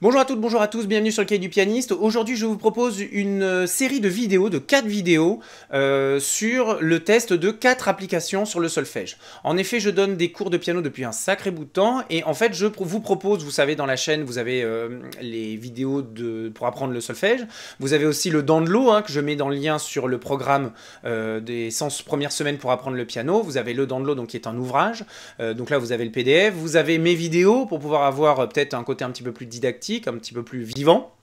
Bonjour à toutes, bonjour à tous, bienvenue sur le Cahier du Pianiste. Aujourd'hui, je vous propose une euh, série de vidéos, de 4 vidéos, euh, sur le test de 4 applications sur le solfège. En effet, je donne des cours de piano depuis un sacré bout de temps, et en fait, je vous propose, vous savez, dans la chaîne, vous avez euh, les vidéos de, pour apprendre le solfège, vous avez aussi le de hein, que je mets dans le lien sur le programme des 100 premières semaines pour apprendre le piano, vous avez le l'eau donc qui est un ouvrage, donc là, vous avez le PDF, vous avez mes vidéos pour pouvoir avoir peut-être un côté un petit peu plus didactique, comme un petit peu plus vivant.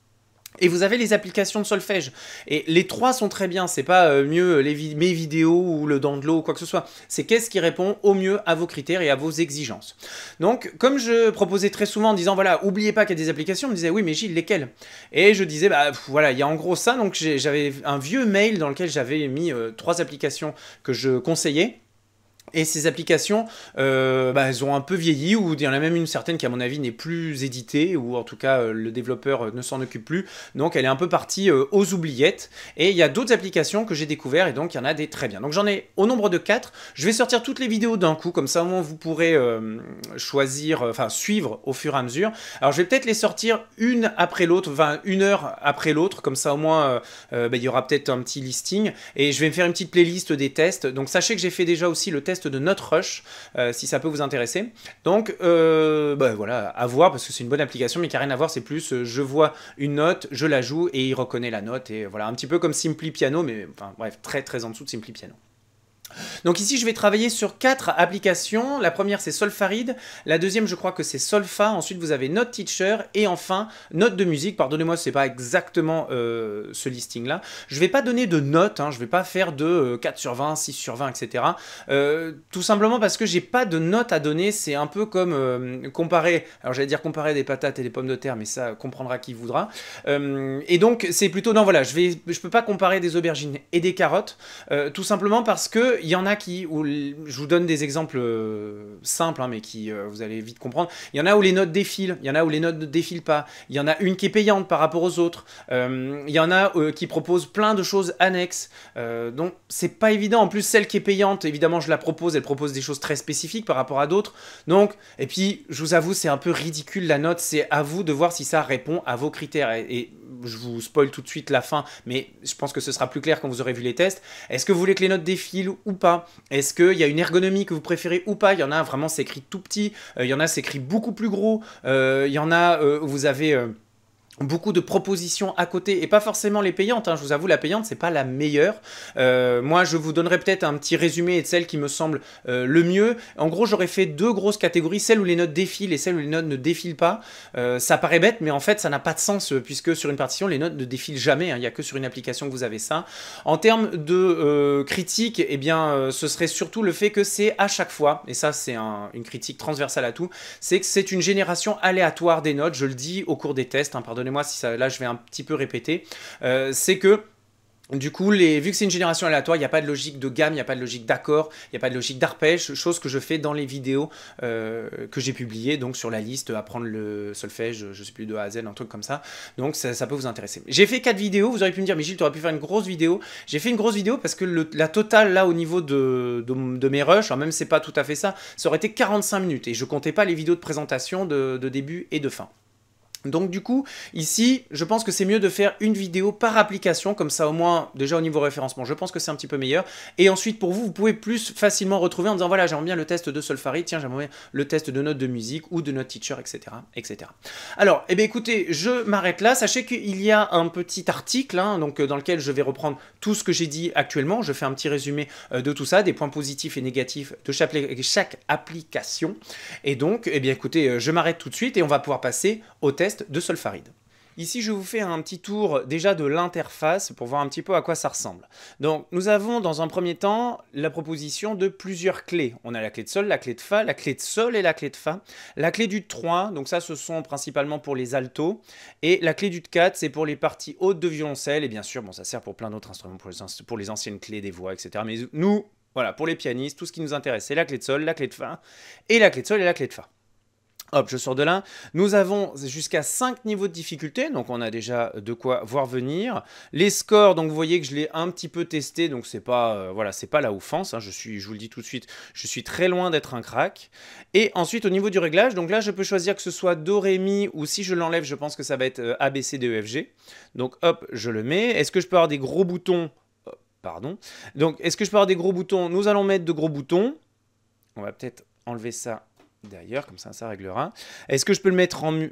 Et vous avez les applications de solfège. Et les trois sont très bien. C'est pas euh, mieux euh, les mes vidéos ou le l'eau ou quoi que ce soit. C'est qu'est-ce qui répond au mieux à vos critères et à vos exigences. Donc, comme je proposais très souvent en disant voilà, oubliez pas qu'il y a des applications, me disait oui, mais Gilles, lesquelles Et je disais bah voilà, il y a en gros ça. Donc, j'avais un vieux mail dans lequel j'avais mis euh, trois applications que je conseillais. Et ces applications, euh, bah, elles ont un peu vieilli, ou il y en a même une certaine qui, à mon avis, n'est plus éditée, ou en tout cas, euh, le développeur euh, ne s'en occupe plus. Donc, elle est un peu partie aux oubliettes. Et il y a d'autres applications que j'ai découvertes, et donc, il y en a des très bien. Donc, j'en ai au nombre de 4. Je vais sortir toutes les vidéos d'un coup, comme ça, au moins, vous pourrez choisir, enfin, suivre au fur et à mesure. Alors, je vais peut-être les sortir une après l'autre, enfin, une heure après l'autre, comme ça, au moins, bah, il y aura peut-être un petit listing. Et je vais me faire une petite playlist des tests. Donc, sachez que j'ai fait déjà aussi le test de notre rush euh, si ça peut vous intéresser. Donc euh, bah, voilà, à voir parce que c'est une bonne application mais qui n'a rien à voir, c'est plus euh, je vois une note, je la joue et il reconnaît la note et voilà, un petit peu comme Simply Piano mais enfin bref, très très en dessous de Simply Piano. Donc ici, je vais travailler sur quatre applications. La première, c'est Solfarid. La deuxième, je crois que c'est Solfa. Ensuite, vous avez Note Teacher. Et enfin, Note de musique. Pardonnez-moi, c'est pas exactement euh, ce listing-là. Je vais pas donner de notes. Hein. Je vais pas faire de 4 euh, sur 20, 6 sur 20, etc. Euh, tout simplement parce que j'ai pas de notes à donner. C'est un peu comme comparer... Alors, j'allais dire comparer des patates et des pommes de terre, mais ça comprendra qui voudra. et donc, c'est plutôt... Non, voilà, je, vais, je peux pas comparer des aubergines et des carottes. tout simplement parce que il y en a qui, je vous donne des exemples euh, simples, hein, mais qui euh, vous allez vite comprendre. Il y en a où les notes défilent, il y en a où les notes ne défilent pas, il y en a une qui est payante par rapport aux autres, euh, il y en a qui propose plein de choses annexes. donc c'est pas évident. En plus, celle qui est payante, évidemment, je la propose, elle propose des choses très spécifiques par rapport à d'autres. Donc, et puis, je vous avoue, c'est un peu ridicule la note, c'est à vous de voir si ça répond à vos critères. et je vous spoil tout de suite la fin, mais je pense que ce sera plus clair quand vous aurez vu les tests. Est-ce que vous voulez que les notes défilent ou pas Est-ce qu'il y a une ergonomie que vous préférez ou pas Il y en a vraiment, c'est écrit tout petit, euh, il y en a, c'est écrit beaucoup plus gros, euh, il y en a, euh, vous avez beaucoup de propositions à côté et pas forcément les payantes. Hein, je vous avoue, la payante c'est pas la meilleure. Euh, moi, je vous donnerai peut-être un petit résumé de celle qui me semble euh, le mieux. En gros, j'aurais fait deux grosses catégories celle où les notes défilent et celle où les notes ne défilent pas. Euh, ça paraît bête, mais en fait, ça n'a pas de sens puisque sur une partition, les notes ne défilent jamais. Hein, il n'y a que sur une application que vous avez ça. En termes de critique, eh bien, ce serait surtout le fait que c'est à chaque fois, et ça c'est une critique transversale à tout, c'est que c'est une génération aléatoire des notes. Je le dis au cours des tests, hein, pardon moi si là je vais un petit peu répéter, euh, c'est que du coup, les, vu que c'est une génération aléatoire, il n'y a pas de logique de gamme, il n'y a pas de logique d'accord, il n'y a pas de logique d'arpège, chose que je fais dans les vidéos euh, que j'ai publiées, donc sur la liste, apprendre le solfège, je ne sais plus, de A à Z, un truc comme ça. Donc ça, peut vous intéresser. J'ai fait quatre vidéos, vous auriez pu me dire, mais Gilles, tu aurais pu faire une grosse vidéo. J'ai fait une grosse vidéo parce que la totale, là, au niveau de, mes rushs, alors même c'est pas tout à fait ça, ça aurait été 45 minutes, et je comptais pas les vidéos de présentation de début et de fin. Donc du coup, ici, je pense que c'est mieux de faire une vidéo par application, comme ça au moins, déjà au niveau référencement, je pense que c'est un petit peu meilleur. Et ensuite, pour vous, vous pouvez plus facilement retrouver en disant, voilà, j'aimerais bien le test de Solfari, tiens, j'aimerais bien le test de notes de musique ou de notes teacher, etc. etc. Alors, eh bien écoutez, je m'arrête là. Sachez qu'il y a un petit article, hein, donc, euh, dans lequel je vais reprendre tout ce que j'ai dit actuellement. Je fais un petit résumé euh, de tout ça, des points positifs et négatifs de chaque, chaque application. Et donc, eh bien écoutez, euh, je m'arrête tout de suite et on va pouvoir passer au test de Solfaride. Ici, je vous fais un petit tour déjà de l'interface pour voir un petit peu à quoi ça ressemble. Donc, nous avons dans un premier temps la proposition de plusieurs clés. On a la clé de sol, la clé de fa, la clé de sol et la clé de fa. La clé du 3, donc ça, ce sont principalement pour les altos. Et la clé du 4, c'est pour les parties hautes de violoncelle. Et bien sûr, bon, ça sert pour plein d'autres instruments, pour les, pour les anciennes clés des voix, etc. Mais nous, voilà, pour les pianistes, tout ce qui nous intéresse, c'est la clé de sol, la clé de fa, et la clé de sol et la clé de fa. Hop, je sors de là. Nous avons jusqu'à 5 niveaux de difficulté, donc on a déjà de quoi voir venir. Les scores, donc vous voyez que je l'ai un petit peu testé, donc c'est pas euh, voilà, c'est pas la offense, hein. je suis je vous le dis tout de suite, je suis très loin d'être un crack. Et ensuite au niveau du réglage, donc là je peux choisir que ce soit do ré mi ou si je l'enlève, je pense que ça va être euh, ABCDEFG. Donc hop, je le mets. Est-ce que je peux avoir des gros boutons euh, Pardon. Donc, est-ce que je peux avoir des gros boutons Nous allons mettre de gros boutons. On va peut-être enlever ça D'ailleurs, comme ça, ça réglera. Est-ce que je peux le mettre en mu...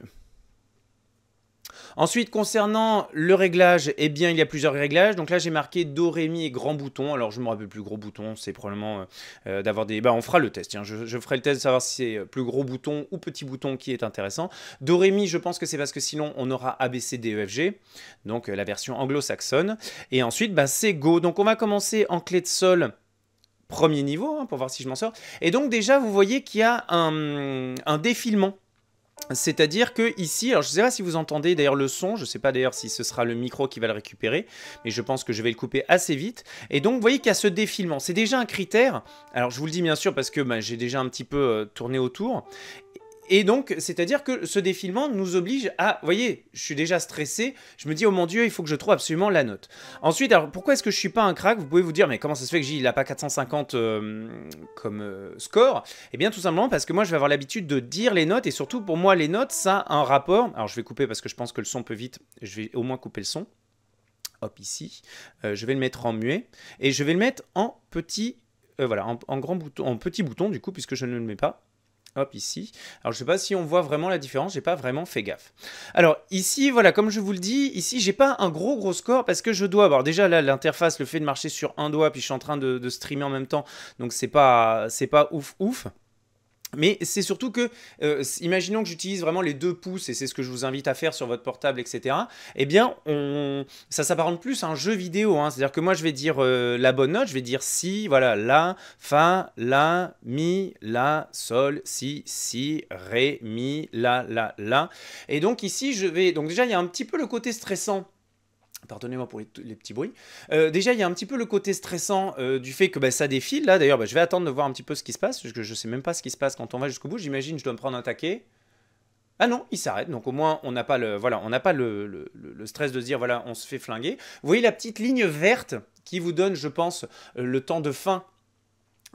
Ensuite, concernant le réglage, eh bien, il y a plusieurs réglages. Donc là, j'ai marqué Do, Ré, et grand bouton. Alors, je me rappelle plus gros bouton, c'est probablement euh, euh, d'avoir des... Bah, on fera le test, Je, ferai le test de savoir si c'est plus gros bouton ou petit bouton qui est intéressant. Do, Ré, je pense que c'est parce que sinon, on aura ABCDEFG. Donc, euh, la version anglo-saxonne. Et ensuite, bah, c'est Go. Donc, on va commencer en clé de sol premier niveau, hein, pour voir si je m'en sors. Et donc déjà, vous voyez qu'il y a un, défilement. C'est-à-dire que ici, alors je ne sais pas si vous entendez d'ailleurs le son, je ne sais pas d'ailleurs si ce sera le micro qui va le récupérer, mais je pense que je vais le couper assez vite. Et donc vous voyez qu'il y a ce défilement, c'est déjà un critère, alors je vous le dis bien sûr parce que bah, j'ai déjà un petit peu euh, tourné autour, et donc, c'est-à-dire que ce défilement nous oblige à, vous voyez, je suis déjà stressé, je me dis, oh mon dieu, il faut que je trouve absolument la note. Ensuite, alors pourquoi est-ce que je suis pas un crack Vous pouvez vous dire, mais comment ça se fait que j'ai il a pas 450 euh, comme euh, score Eh bien, tout simplement parce que moi, je vais avoir l'habitude de dire les notes, et surtout, pour moi, les notes, ça a un rapport. Alors, je vais couper parce que je pense que le son peut vite, je vais au moins couper le son. Hop, ici. Euh, je vais le mettre en muet, et je vais le mettre en petit, voilà, en grand bouton, en petit bouton, du coup, puisque je ne le mets pas. Hop, ici. Alors, je sais pas si on voit vraiment la différence, j'ai pas vraiment fait gaffe. Alors, ici, voilà, comme je vous le dis, ici, j'ai pas un gros, gros score parce que je dois avoir déjà là l'interface, le fait de marcher sur un doigt, puis je suis en train de, de streamer en même temps, donc c'est pas, c'est pas ouf, ouf. Mais c'est surtout que, euh, imaginons que j'utilise vraiment les deux pouces, et c'est ce que je vous invite à faire sur votre portable, etc. Eh bien, ça s'apparente plus à un jeu vidéo. Hein. C'est-à-dire que moi, je vais dire euh, la bonne note, je vais dire si, voilà, la, fa, la, mi, la, sol, si, si, ré, mi, la, la, la. Et donc ici, je vais. Donc déjà, il y a un petit peu le côté stressant Pardonnez-moi pour les, petits bruits. Euh, déjà, il y a un petit peu le côté stressant euh, du fait que bah, ça défile. Là, d'ailleurs, bah, je vais attendre de voir un petit peu ce qui se passe, je ne sais même pas ce qui se passe quand on va jusqu'au bout. J'imagine je dois me prendre un taquet. Ah non, il s'arrête. Donc au moins, on n'a pas le, voilà, on n'a pas le, stress de se dire voilà, on se fait flinguer. Vous voyez la petite ligne verte qui vous donne, je pense, euh, le temps de fin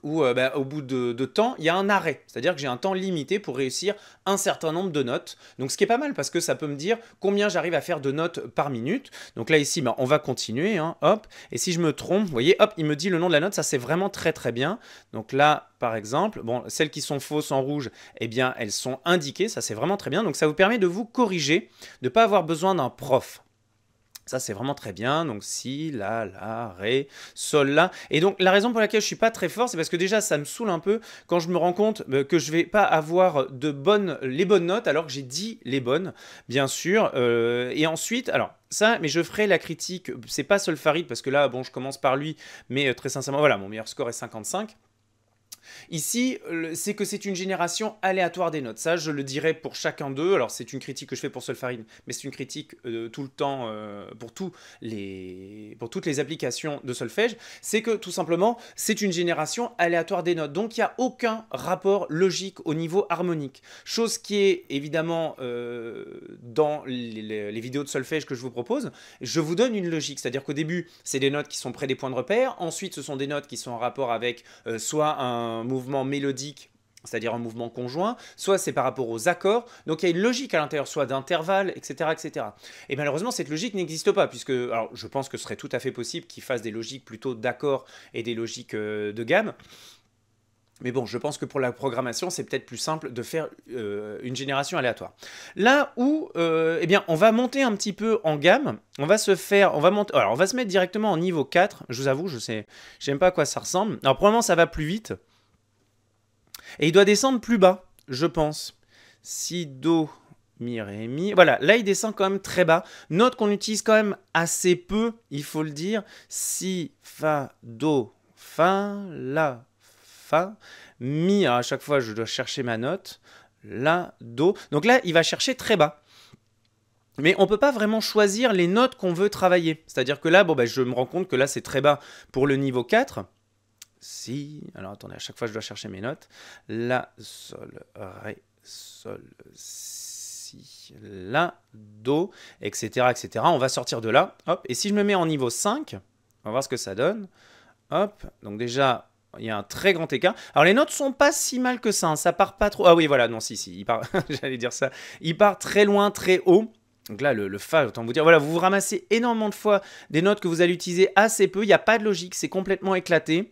où euh, bah, au bout de, temps, il y a un arrêt. C'est-à-dire que j'ai un temps limité pour réussir un certain nombre de notes. Donc ce qui est pas mal parce que ça peut me dire combien j'arrive à faire de notes par minute. Donc là ici, bah, on va continuer, hein, hop. Et si je me trompe, vous voyez, hop, il me dit le nom de la note, ça c'est vraiment très très bien. Donc là, par exemple, bon, celles qui sont fausses en rouge, eh bien elles sont indiquées, ça c'est vraiment très bien. Donc ça vous permet de vous corriger, de ne pas avoir besoin d'un prof. Ça, c'est vraiment très bien. Donc, si, la, la, ré, sol, la. Et donc, la raison pour laquelle je suis pas très fort, c'est parce que déjà, ça me saoule un peu quand je me rends compte euh, que je vais pas avoir de bonnes, les bonnes notes alors que j'ai dit les bonnes, bien sûr. Euh, et ensuite, alors, ça, mais je ferai la critique. C'est pas Farid, parce que là, bon, je commence par lui, mais euh, très sincèrement, voilà, mon meilleur score est 55. Ici, c'est que c'est une génération aléatoire des notes. Ça, je le dirais pour chacun d'eux. Alors, c'est une critique que je fais pour Solfarine, mais c'est une critique euh, tout le temps euh, pour, les... pour toutes les applications de solfège. C'est que, tout simplement, c'est une génération aléatoire des notes. Donc, il n'y a aucun rapport logique au niveau harmonique. Chose qui est, évidemment, euh, dans les, les vidéos de solfège que je vous propose, je vous donne une logique. C'est-à-dire qu'au début, c'est des notes qui sont près des points de repère. Ensuite, ce sont des notes qui sont en rapport avec soit un mouvement mélodique c'est-à-dire un mouvement conjoint, soit c'est par rapport aux accords, donc il y a une logique à l'intérieur, soit d'intervalle, etc., etc. Et malheureusement, cette logique n'existe pas, puisque, alors je pense que ce serait tout à fait possible qu'ils fassent des logiques plutôt d'accords et des logiques euh, de gamme, mais bon, je pense que pour la programmation, c'est peut-être plus simple de faire euh, une génération aléatoire. Là où, euh, eh bien, on va monter un petit peu en gamme. On va se faire, on va monter, alors on va se mettre directement en niveau 4. Je vous avoue, je sais, j'aime pas à quoi ça ressemble. Alors probablement ça va plus vite. Et il doit descendre plus bas, je pense. Si Do, Mi, Ré, Mi. Voilà, là il descend quand même très bas. Note qu'on utilise quand même assez peu, il faut le dire. Si, Fa, Do, Fa, La, Fa, Mi. Alors, à chaque fois je dois chercher ma note. La, Do. Donc là il va chercher très bas. Mais on ne peut pas vraiment choisir les notes qu'on veut travailler. C'est-à-dire que là, ben, je me rends compte que là c'est très bas pour le niveau 4 si, alors attendez, à chaque fois je dois chercher mes notes, la, sol, ré, sol, si, la, do, etc., etc. On va sortir de là, hop, et si je me mets en niveau 5, on va voir ce que ça donne, hop, donc déjà, il y a un très grand écart. Alors les notes sont pas si mal que ça, hein. ça part pas trop, ah oui, voilà, non, si, si, il part, j'allais dire ça, il part très loin, très haut, donc là, le, fa », autant vous dire, voilà, vous vous ramassez énormément de fois des notes que vous allez utiliser assez peu, il n'y a pas de logique, c'est complètement éclaté.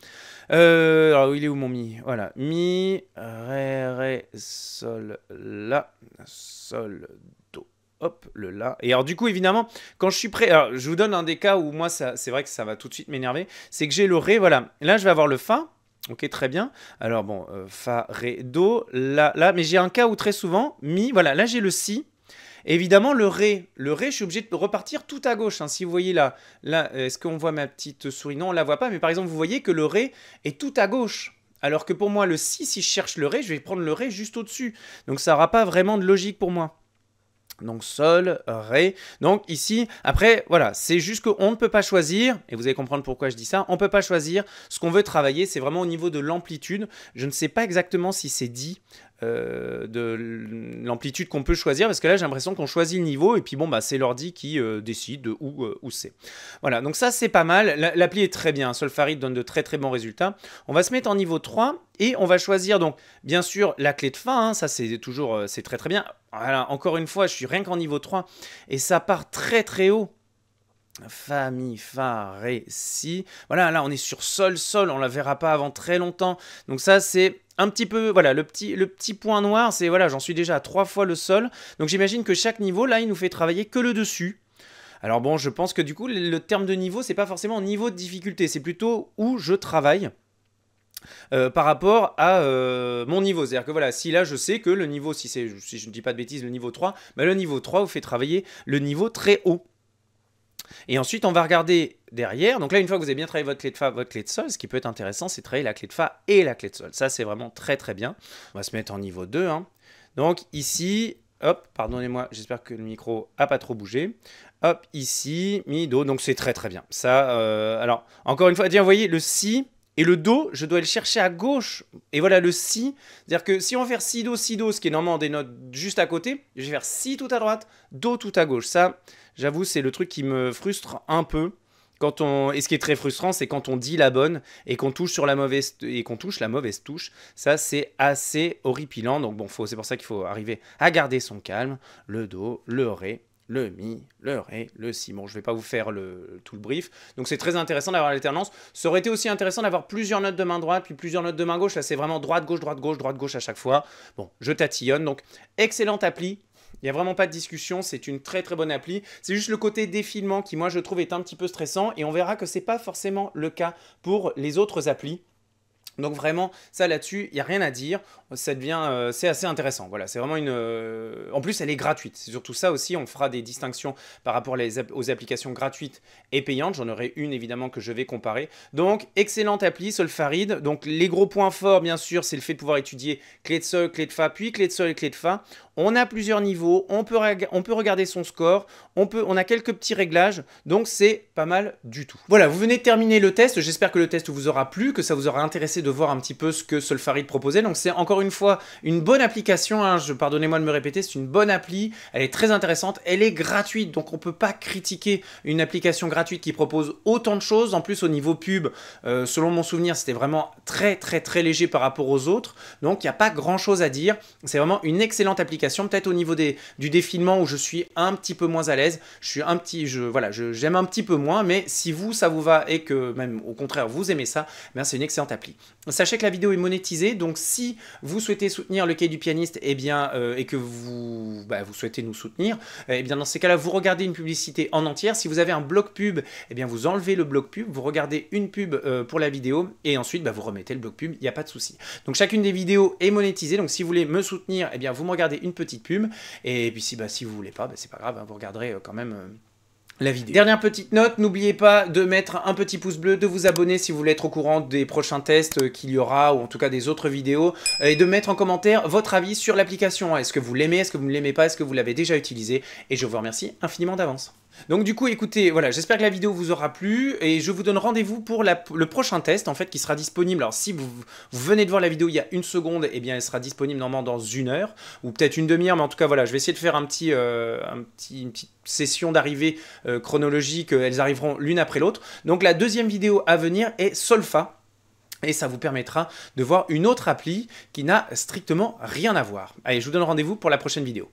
Euh, alors, il est où mon mi Voilà, mi, ré, ré, sol, la, sol, do. Hop, le la. Et alors du coup, évidemment, quand je suis prêt, alors je vous donne un des cas où moi, c'est vrai que ça va tout de suite m'énerver, c'est que j'ai le ré, voilà. Là, je vais avoir le fa, Ok, très bien. Alors bon, euh, Fa, Ré, Do, La, La, mais j'ai un cas où très souvent, Mi, voilà, là j'ai le Si, Évidemment, le Ré, le Ré, je suis obligé de repartir tout à gauche. Hein. Si vous voyez là, là euh, est-ce qu'on voit ma petite souris Non, on la voit pas, mais par exemple, vous voyez que le Ré est tout à gauche. Alors que pour moi, le Si, si je cherche le Ré, je vais prendre le Ré juste au-dessus. Donc ça n'aura pas vraiment de logique pour moi. Donc Sol, Ré. Donc ici, après, voilà, c'est juste qu'on ne peut pas choisir, et vous allez comprendre pourquoi je dis ça, on ne peut pas choisir. Ce qu'on veut travailler, c'est vraiment au niveau de l'amplitude. Je ne sais pas exactement si c'est dit euh, de l'amplitude qu'on peut choisir, parce que là j'ai l'impression qu'on choisit le niveau, et puis bon, bah, c'est l'ordi qui euh, décide où, euh, où c'est. Voilà, donc ça c'est pas mal, l'appli est très bien, Solfari donne de très très bons résultats. On va se mettre en niveau 3, et on va choisir donc bien sûr la clé de fin, hein, ça c'est toujours c'est très très bien. Voilà, encore une fois, je suis rien qu'en niveau 3, et ça part très très haut. Famille, fa, ré, si. Voilà, là on est sur sol, sol, on la verra pas avant très longtemps. Donc ça c'est un petit peu, voilà, le petit, le petit point noir, c'est voilà, j'en suis déjà à trois fois le sol. Donc j'imagine que chaque niveau, là, il nous fait travailler que le dessus. Alors bon, je pense que du coup, le terme de niveau, c'est pas forcément niveau de difficulté, c'est plutôt où je travaille. Euh, par rapport à euh, mon niveau. C'est-à-dire que voilà, si là je sais que le niveau, si, si je ne dis pas de bêtises, le niveau 3, bah, le niveau 3 vous fait travailler le niveau très haut. Et ensuite, on va regarder derrière. Donc là, une fois que vous avez bien travaillé votre clé de fa, votre clé de sol, ce qui peut être intéressant, c'est travailler la clé de fa et la clé de sol. Ça, c'est vraiment très très bien. On va se mettre en niveau 2. Hein. Donc ici, hop, pardonnez-moi, j'espère que le micro n'a pas trop bougé. Hop, ici, mi, do. Donc c'est très très bien. Ça, euh, alors, encore une fois, tiens, vous voyez, le si, et le Do, je dois le chercher à gauche. Et voilà le Si. C'est-à-dire que si on va faire Si, Do, Si, Do, ce qui est normalement des notes juste à côté, je vais faire Si tout à droite, Do tout à gauche. Ça, J'avoue, c'est le truc qui me frustre un peu. Quand on et ce qui est très frustrant, c'est quand on dit la bonne et qu'on touche sur la mauvaise et qu'on touche la mauvaise touche. Ça, c'est assez horripilant. Donc bon, c'est pour ça qu'il faut arriver à garder son calme, le do, le ré, le mi, le ré, le si. Bon, je vais pas vous faire le, tout le brief. Donc c'est très intéressant d'avoir l'alternance. Ça aurait été aussi intéressant d'avoir plusieurs notes de main droite puis plusieurs notes de main gauche. Là, c'est vraiment droite gauche droite gauche droite gauche à chaque fois. Bon, je tatillonne. Donc excellente appli il n'y a vraiment pas de discussion, c'est une très très bonne appli. C'est juste le côté défilement qui moi je trouve est un petit peu stressant et on verra que n'est pas forcément le cas pour les autres applis. Donc vraiment, ça là-dessus, il n'y a rien à dire. Ça devient, euh, c'est assez intéressant. Voilà, c'est vraiment une. Euh, en plus, elle est gratuite. C'est surtout ça aussi. On fera des distinctions par rapport aux applications gratuites et payantes. J'en aurai une évidemment que je vais comparer. Donc, excellente appli, Solfarid. Donc, les gros points forts, bien sûr, c'est le fait de pouvoir étudier clé de sol, clé de fa, puis clé de sol et clé de fa. On a plusieurs niveaux. On peut, on peut regarder son score. On peut, on a quelques petits réglages. Donc, c'est pas mal du tout. Voilà, vous venez de terminer le test. J'espère que le test vous aura plu, que ça vous aura intéressé de voir un petit peu ce que Solfarid proposait. Donc c'est encore une fois une bonne application, hein. je, pardonnez-moi de me répéter, c'est une bonne appli, elle est très intéressante, elle est gratuite, donc on ne peut pas critiquer une application gratuite qui propose autant de choses. En plus au niveau pub, euh, selon mon souvenir, c'était vraiment très très très léger par rapport aux autres, donc il n'y a pas grand chose à dire. C'est vraiment une excellente application, peut-être au niveau des, du défilement où je suis un petit peu moins à l'aise, je suis un petit, je, voilà, j'aime un petit peu moins, mais si vous ça vous va et que même au contraire vous aimez ça, ben c'est une excellente appli. Sachez que la vidéo est monétisée, donc si vous souhaitez soutenir le quai du pianiste eh bien, euh, et que vous, bah, vous souhaitez nous soutenir, eh bien, dans ces cas-là, vous regardez une publicité en entière. Si vous avez un bloc pub, eh bien, vous enlevez le bloc pub, vous regardez une pub euh, pour la vidéo et ensuite bah, vous remettez le bloc pub, il n'y a pas de souci. Donc chacune des vidéos est monétisée, donc si vous voulez me soutenir, eh bien, vous me regardez une petite pub et puis si, vous bah, ne vous voulez pas, bah, c'est pas grave, hein, vous regarderez euh, quand même la vidéo. Dernière petite note, n'oubliez pas de mettre un petit pouce bleu, de vous abonner si vous voulez être au courant des prochains tests qu'il y aura, ou en tout cas des autres vidéos, et de mettre en commentaire votre avis sur l'application. Est-ce que vous l'aimez, est-ce que vous ne l'aimez pas, est-ce que vous l'avez déjà utilisé Et je vous remercie infiniment d'avance. Donc du coup, écoutez, voilà, j'espère que la vidéo vous aura plu et je vous donne rendez-vous pour le prochain test en fait qui sera disponible. Alors si vous, venez de voir la vidéo il y a une seconde, eh bien elle sera disponible normalement dans une heure ou peut-être une demi-heure, mais en tout cas voilà, je vais essayer de faire un petit, euh, une petite session d'arrivée euh, chronologique. Euh, elles arriveront l'une après l'autre. Donc la deuxième vidéo à venir est Solfa. Et ça vous permettra de voir une autre appli qui n'a strictement rien à voir. Allez, je vous donne rendez-vous pour la prochaine vidéo.